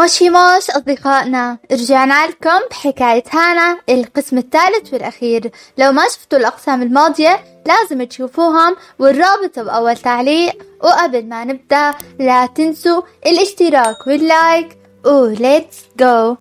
موشي موش أصدقائنا رجعنا لكم بحكاية هانا القسم الثالث والأخير لو ما شفتوا الأقسام الماضية لازم تشوفوهم والرابط بأول تعليق وقبل ما نبدأ لا تنسوا الاشتراك واللايك وليتس جو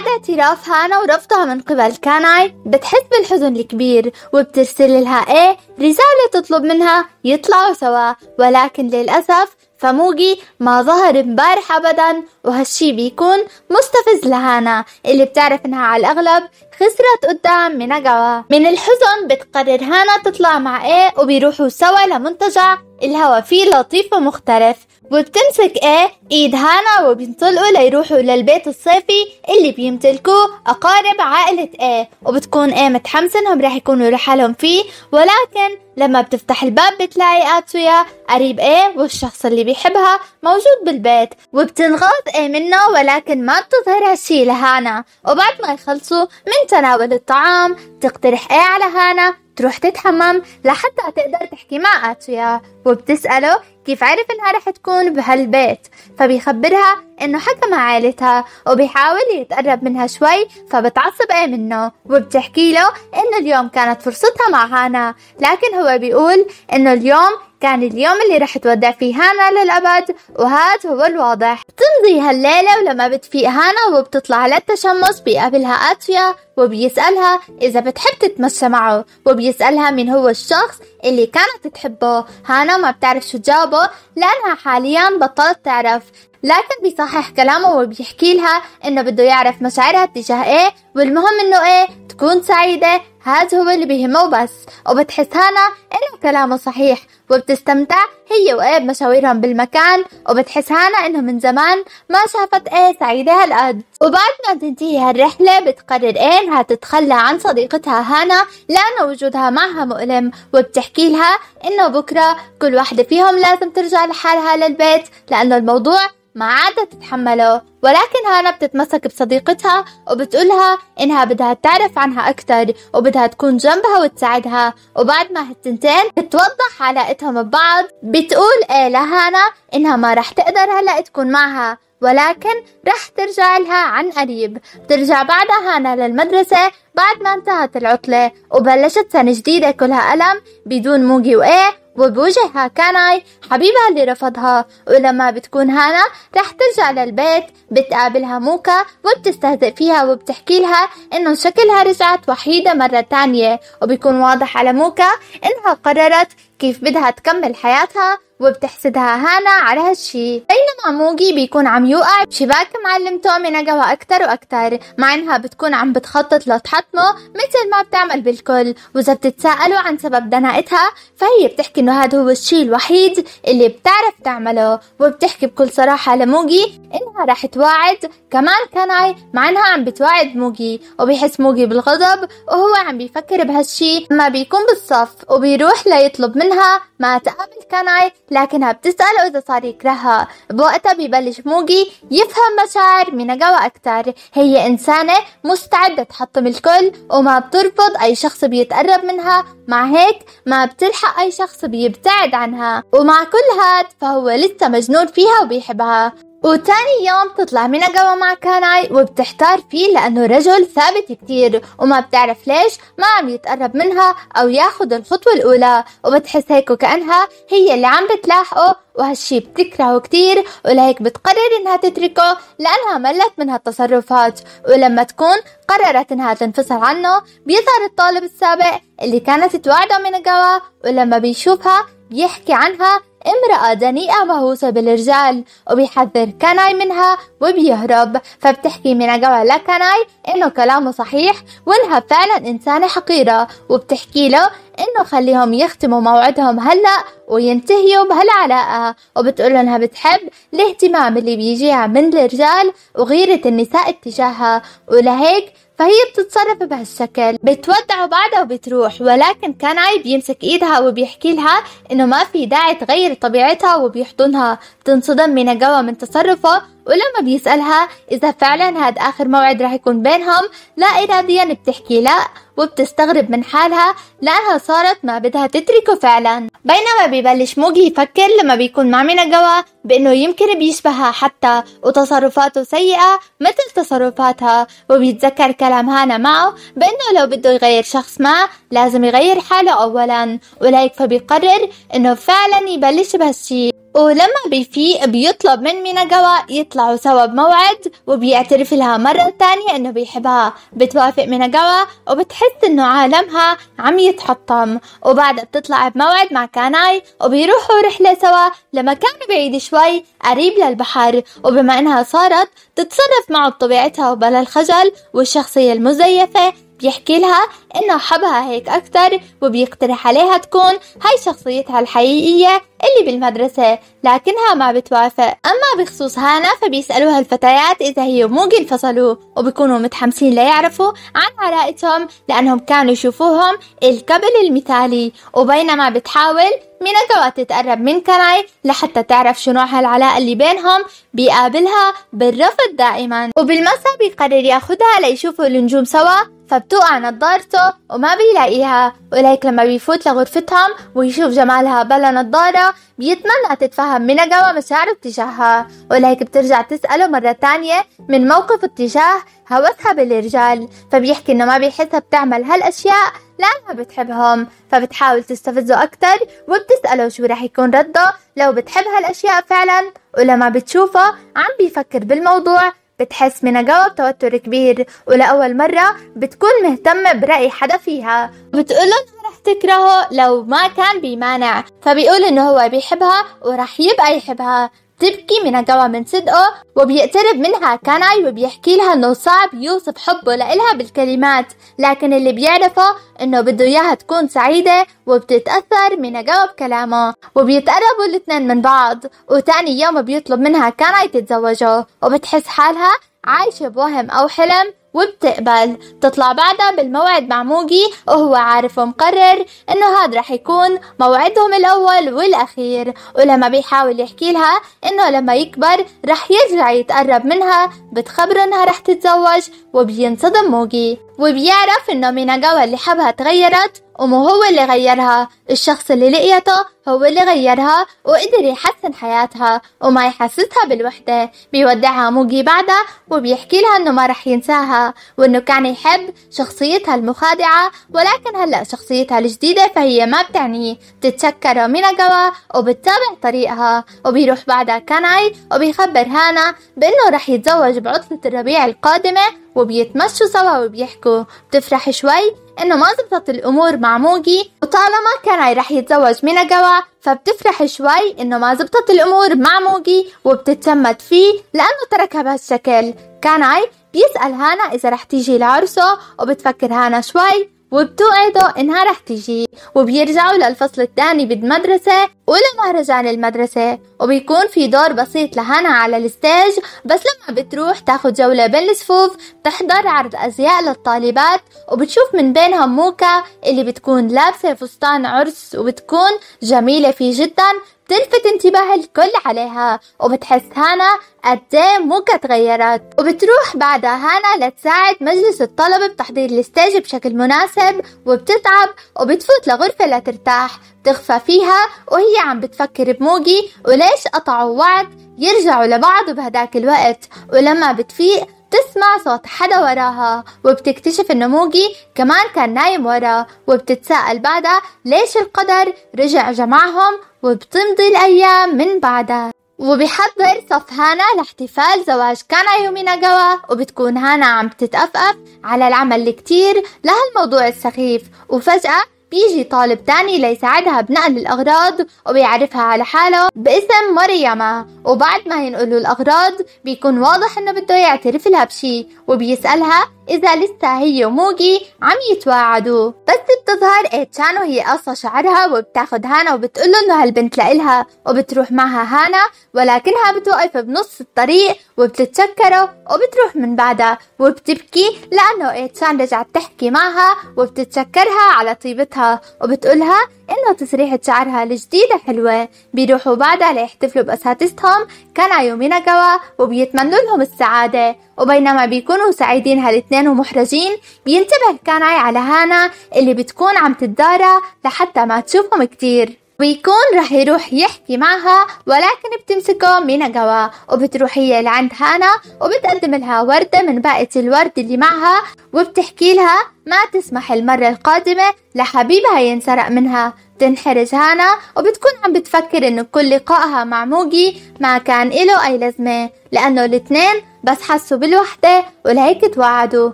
بعد اعتراف هانا ورفضها من قبل كاناي بتحس بالحزن الكبير وبترسل لها ايه رسالة تطلب منها يطلعوا سوا ولكن للأسف فموجي ما ظهر مبارح ابدا وهالشي بيكون مستفز لهانا اللي بتعرف انها على الاغلب خسرت قدام ميناغاوا من الحزن بتقرر هانا تطلع مع ايه وبيروحوا سوا لمنتجع الهوا فيه لطيف ومختلف وبتمسك ايه ايد هانا وبينطلقوا ليروحوا للبيت الصيفي اللي بيمتلكوه اقارب عائلة ايه وبتكون ايه متحمسة انهم راح يكونوا لحالهم فيه ولكن لما بتفتح الباب بتلاقي اتويا قريب ايه والشخص اللي بيحبها موجود بالبيت وبتنغاض إيه منه ولكن ما بتظهر هالشي لهانا وبعد ما يخلصوا من تناول الطعام تقترح إيه على هانا تروح تتحمم لحتى تقدر تحكي مع أتويا وبتسأله كيف عرف إنها رح تكون بهالبيت فبيخبرها إنه حكى مع عائلتها وبيحاول يتقرب منها شوي فبتعصب إيه منه وبتحكي له إنه اليوم كانت فرصتها مع هانا لكن هو بيقول إنه اليوم كان اليوم اللي رح تودع فيه هانا للأبد وهاد هو الواضح بتمضي هالليلة ولما بتفيق هانا وبتطلع للتشمس بيقابلها آتيا وبيسألها إذا بتحب تتمشى معه وبيسألها مين هو الشخص اللي كانت تحبه هانا ما بتعرف شو تجاوبه لأنها حاليا بطلت تعرف لكن بيصحح كلامه وبيحكي لها انه بده يعرف مشاعرها تجاه ايه والمهم انه ايه تكون سعيدة هذا هو اللي بيهمه وبس وبتحس هانا انه كلامه صحيح وبتستمتع هي وايه بمشاويرهم بالمكان وبتحس هانا انه من زمان ما شافت ايه سعيدة هالقد وبعد ما تنتهي هالرحلة بتقرر ايه انها تتخلى عن صديقتها هانا لأن وجودها معها مؤلم وبتحكي لها انه بكرة كل واحدة فيهم لازم ترجع لحالها للبيت لأنه الموضوع ما عادت تتحمله ولكن هانا بتتمسك بصديقتها وبتقولها إنها بدها تعرف عنها أكتر وبدها تكون جنبها وتساعدها وبعد ما هالتنتين بتوضح علاقتهم ببعض بتقول إيه لهانا إنها ما رح تقدر هلأ تكون معها ولكن رح ترجع لها عن قريب بترجع بعدها هانا للمدرسة بعد ما انتهت العطلة وبلشت سنة جديدة كلها ألم بدون موجي وإيه وبوجهها كاناي حبيبها اللي رفضها ولما بتكون هانا رح ترجع للبيت بتقابلها موكا وبتستهزئ فيها وبتحكي لها انه شكلها رجعت وحيدة مرة تانية وبيكون واضح على موكا انها قررت كيف بدها تكمل حياتها وبتحسدها هانا على هالشي بينما موجي بيكون عم يوقع بشباك معلمته مناجوا أكتر وأكتر مع إنها بتكون عم بتخطط لتحطمه مثل ما بتعمل بالكل وإذا بتتساءلوا عن سبب دنائتها فهي بتحكي إنه هذا هو الشي الوحيد اللي بتعرف تعمله وبتحكي بكل صراحة لموجي إنها راح تواعد كمان كاناي مع إنها عم بتواعد موجي وبيحس موجي بالغضب وهو عم بيفكر بهالشي ما بيكون بالصف وبيروح ليطلب من منها ما تقابل كاناي لكنها بتسأله إذا صار يكرهها بوقتها ببلش موجي يفهم مشاعر ميناغاوا أكتر هي إنسانة مستعدة تحطم الكل وما بترفض أي شخص بيتقرب منها مع هيك ما بتلحق أي شخص بيبتعد عنها ومع كل هاد فهو لسه مجنون فيها وبيحبها وتاني يوم بتطلع مينا قوي مع كاناي وبتحتار فيه لأنه رجل ثابت كتير وما بتعرف ليش ما عم يتقرب منها أو ياخد الخطوة الأولى وبتحس هيك وكأنها هي اللي عم بتلاحقه وهالشي بتكرهه كتير ولهيك بتقرر انها تتركه لأنها ملت من هالتصرفات ولما تكون قررت انها تنفصل عنه بيظهر الطالب السابق اللي كانت توعده من قوى ولما بيشوفها بيحكي عنها امرأة دنيئة مهووسة بالرجال وبيحذر كناي منها وبيهرب فبتحكي من جوا لكناي انه كلامه صحيح وانها فعلا انسانة حقيرة وبتحكي له انه خليهم يختموا موعدهم هلا وينتهيوا بهالعلاقة وبتقول انها بتحب الاهتمام اللي بيجيها من الرجال وغيرة النساء اتجاهها ولهيك فهي بتتصرف بهالشكل بتودعه بعدها وبتروح ولكن كان عيب يمسك ايدها وبيحكي لها انه ما في داعي تغير طبيعتها وبيحضنها بتنصدم من جوا من تصرفه ولما بيسألها إذا فعلا هاد آخر موعد رح يكون بينهم لا إراديا بتحكي لا وبتستغرب من حالها لأنها صارت ما بدها تتركه فعلا بينما ببلش موجي يفكر لما بيكون مع ميناجاوا بأنه يمكن بيشبهها حتى وتصرفاته سيئة مثل تصرفاتها وبيتذكر كلام هانا معه بأنه لو بده يغير شخص ما لازم يغير حاله أولا ولهيك فبيقرر أنه فعلا يبلش بهالشي ولما بيفيق بيطلب من منجوا يطلعوا سوا بموعد وبيعترف لها مرة تانية انه بيحبها بتوافق منجوا وبتحس انه عالمها عم يتحطم وبعدها بتطلع بموعد مع كاناي وبيروحوا رحلة سوا لمكان بعيد شوي قريب للبحر وبما انها صارت تتصرف معه بطبيعتها وبلا الخجل والشخصية المزيفة بيحكي لها إنه حبها هيك أكتر وبيقترح عليها تكون هاي شخصيتها الحقيقية اللي بالمدرسة لكنها ما بتوافق أما بخصوص هانا فبيسألوها الفتيات إذا هي مو انفصلوا وبيكونوا متحمسين ليعرفوا عن علاقتهم لأنهم كانوا يشوفوهم الكبل المثالي وبينما بتحاول ميناكوا تتقرب من كناي لحتى تعرف شو نوع هالعلاقة اللي بينهم بيقابلها بالرفض دائما وبالمساء بيقرر ياخدها ليشوفوا النجوم سوا فبتوقع نظارته وما بيلاقيها ولهيك لما بيفوت لغرفتهم ويشوف جمالها بلا نظارة بيتمنى تتفهم من جوا مشاعره تجاهها ولهيك بترجع تسأله مرة تانية من موقف اتجاه هوسها بالرجال فبيحكي انه ما بيحسها بتعمل هالاشياء لانها بتحبهم فبتحاول تستفزه اكتر وبتسأله شو رح يكون رده لو بتحب هالاشياء فعلا ولما بتشوفه عم بيفكر بالموضوع بتحس من قوة بتوتر كبير ولأول مرة بتكون مهتمة برأي حدا فيها وبتقول رح تكرهه لو ما كان بيمانع فبيقول إنه هو بيحبها ورح يبقى يحبها بتبكي منها من صدقه وبيقترب منها كاناي أيوة وبيحكي لها انه صعب يوصف حبه لإلها بالكلمات لكن اللي بيعرفه انه بده اياها تكون سعيدة وبتتأثر ميناغاوا بكلامه وبيتقربوا الاثنين من بعض وتاني يوم بيطلب منها كاناي تتزوجه وبتحس حالها عايشة بوهم أو حلم وبتقبل بتطلع بعدها بالموعد مع موجي وهو عارف ومقرر انه هاد رح يكون موعدهم الاول والاخير ولما بيحاول يحكي لها انه لما يكبر رح يرجع يتقرب منها بتخبره انها رح تتزوج وبينصدم موجي وبيعرف انه ميناغاوا اللي حبها تغيرت أمه هو اللي غيرها الشخص اللي لقيته هو اللي غيرها وقدر يحسن حياتها وما يحسسها بالوحدة بيودعها موجي بعدها وبيحكي لها إنه ما رح ينساها وإنه كان يحب شخصيتها المخادعة ولكن هلأ شخصيتها الجديدة فهي ما بتعنيه بتتشكر جوا وبتتابع طريقها وبيروح بعدها كاناي وبيخبر هانا بإنه رح يتزوج بعطلة الربيع القادمة وبيتمشوا سوا وبيحكوا بتفرح شوي إنه ما زبطت الأمور مع موجي وطالما كان رح يتزوج جوا فبتفرح شوي إنه ما زبطت الأمور مع موجي وبتتشمت فيه لأنه تركها بهالشكل كاناي بيسأل هانا إذا رح تيجي لعرسه وبتفكر هانا شوي وبتوعده إنها رح تيجي وبيرجعوا للفصل الثاني بالمدرسة أولى مهرجان المدرسة وبيكون في دور بسيط لهنا على الستيج بس لما بتروح تاخد جولة بين الصفوف بتحضر عرض أزياء للطالبات وبتشوف من بينهم موكا اللي بتكون لابسة فستان عرس وبتكون جميلة فيه جدا بتلفت انتباه الكل عليها وبتحس هانا قد إيه موكا تغيرت وبتروح بعدها هانا لتساعد مجلس الطلبة بتحضير الستيج بشكل مناسب وبتتعب وبتفوت لغرفة لترتاح تخفى فيها وهي عم بتفكر بموجي وليش قطعوا وعد يرجعوا لبعض بهداك الوقت ولما بتفيق بتسمع صوت حدا وراها وبتكتشف انه موجي كمان كان نايم ورا وبتتساءل بعدها ليش القدر رجع جمعهم وبتمضي الايام من بعدها وبحضر صف هانا لاحتفال زواج كانا يومينا ناجاوا وبتكون هانا عم تتأفأف على العمل الكتير لهالموضوع السخيف وفجأة بيجي طالب تاني ليساعدها بنقل الأغراض وبيعرفها على حاله باسم مريمة وبعد ما ينقلوا الأغراض بيكون واضح إنه بده يعترف لها بشي وبيسألها إذا لسه هي وموجي عم يتواعدوا بس بتظهر إيتشان وهي قصة شعرها وبتاخد هانا وبتقول له إنه هالبنت لإلها وبتروح معها هانا ولكنها بتوقف بنص الطريق وبتتشكره وبتروح من بعدها وبتبكي لأنه إيتشان رجعت تحكي معها وبتتشكرها على طيبتها وبتقولها إنه تسريحة شعرها الجديدة حلوة بيروحوا بعدها ليحتفلوا بأساتذتهم كانا يوميناغاوا وبيتمنوا لهم السعادة وبينما بيكونوا سعيدين هالاثنين ومحرجين بينتبه كاناي على هانا اللي بتكون عم تتدارى لحتى ما تشوفهم كتير ويكون راح يروح يحكي معها ولكن بتمسكه ميناغاوا وبتروح هي لعند هانا وبتقدم لها وردة من باقة الورد اللي معها وبتحكي لها ما تسمح المرة القادمة لحبيبها ينسرق منها بتنحرج هانا وبتكون عم بتفكر انه كل لقائها مع موجي ما كان له أي لازمة لأنه الاتنين بس حسوا بالوحدة ولهيك توعدوا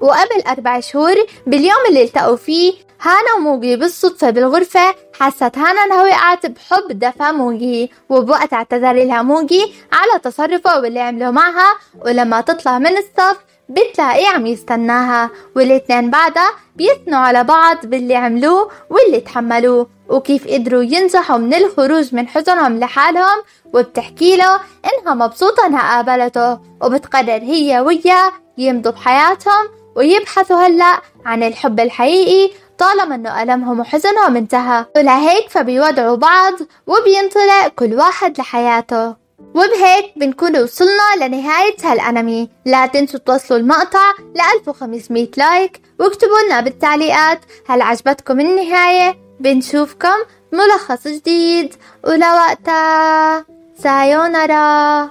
وقبل أربع شهور باليوم اللي التقوا فيه هانا وموجي بالصدفة بالغرفة حست هانا انها وقعت بحب دفا موجي وبوقت اعتذر لها موجي على تصرفه واللي عمله معها ولما تطلع من الصف بتلاقيه يعني عم يستناها والاتنين بعدها بيثنوا على بعض باللي عملوه واللي تحملوه وكيف قدروا ينجحوا من الخروج من حزنهم لحالهم وبتحكي له انها مبسوطة انها قابلته وبتقرر هي وياه يمضوا بحياتهم ويبحثوا هلأ عن الحب الحقيقي طالما انه ألمهم وحزنهم انتهى ولهيك فبيودعوا بعض وبينطلق كل واحد لحياته وبهيك بنكون وصلنا لنهاية هالأنمي لا تنسوا توصلوا المقطع ل 1500 لايك واكتبوا لنا بالتعليقات هل عجبتكم النهاية بنشوفكم ملخص جديد ولوقتا سايونارا